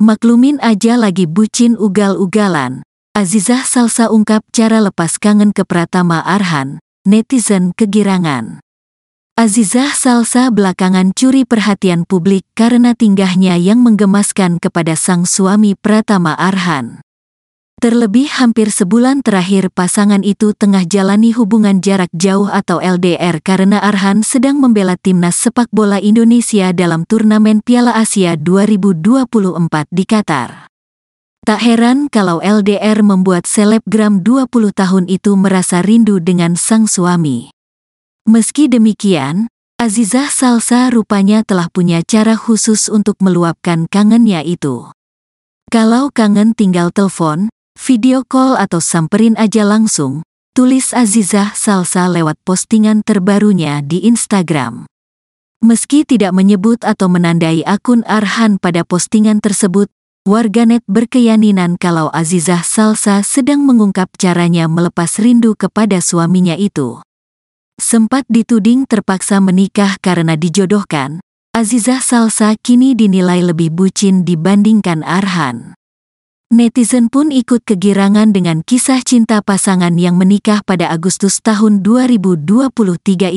Maklumin aja lagi bucin ugal-ugalan. Azizah Salsa ungkap cara lepas kangen ke Pratama Arhan, netizen kegirangan. Azizah Salsa belakangan curi perhatian publik karena tingkahnya yang menggemaskan kepada sang suami Pratama Arhan. Terlebih hampir sebulan terakhir pasangan itu tengah jalani hubungan jarak jauh atau LDR karena Arhan sedang membela timnas sepak bola Indonesia dalam turnamen Piala Asia 2024 di Qatar. Tak heran kalau LDR membuat selebgram 20 tahun itu merasa rindu dengan sang suami. Meski demikian, Azizah Salsa rupanya telah punya cara khusus untuk meluapkan kangennya itu. Kalau kangen tinggal telepon, video call atau samperin aja langsung, tulis Azizah Salsa lewat postingan terbarunya di Instagram. Meski tidak menyebut atau menandai akun Arhan pada postingan tersebut, warganet berkeyaninan kalau Azizah Salsa sedang mengungkap caranya melepas rindu kepada suaminya itu. Sempat dituding terpaksa menikah karena dijodohkan, Azizah Salsa kini dinilai lebih bucin dibandingkan Arhan. Netizen pun ikut kegirangan dengan kisah cinta pasangan yang menikah pada Agustus tahun 2023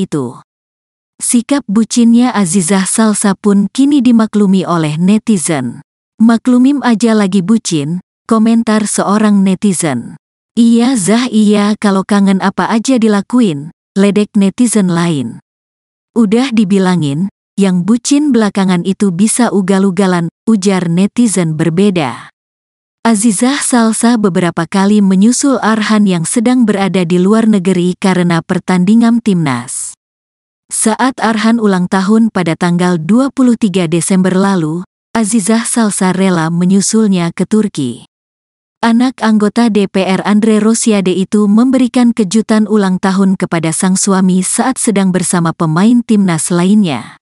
itu. Sikap bucinnya Azizah Salsa pun kini dimaklumi oleh netizen. Maklumim aja lagi bucin, komentar seorang netizen. Iya Zah iya kalau kangen apa aja dilakuin, ledek netizen lain. Udah dibilangin, yang bucin belakangan itu bisa ugal-ugalan, ujar netizen berbeda. Azizah Salsa beberapa kali menyusul Arhan yang sedang berada di luar negeri karena pertandingan timnas. Saat Arhan ulang tahun pada tanggal 23 Desember lalu, Azizah Salsa rela menyusulnya ke Turki. Anak anggota DPR Andre Rosiade itu memberikan kejutan ulang tahun kepada sang suami saat sedang bersama pemain timnas lainnya.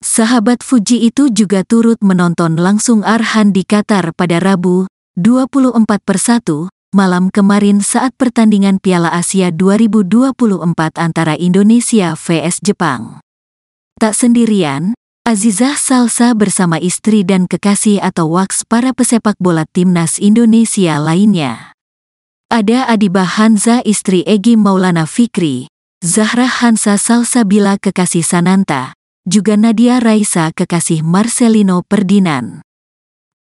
Sahabat Fuji itu juga turut menonton langsung Arhan di Qatar pada Rabu, 24 per malam kemarin saat pertandingan Piala Asia 2024 antara Indonesia vs Jepang. Tak sendirian, Azizah Salsa bersama istri dan kekasih atau waks para pesepak bola timnas Indonesia lainnya. Ada Adibah Hanza istri Egi Maulana Fikri, Zahra Hansa Salsabila kekasih Sananta, juga Nadia Raisa kekasih Marcelino Perdinan.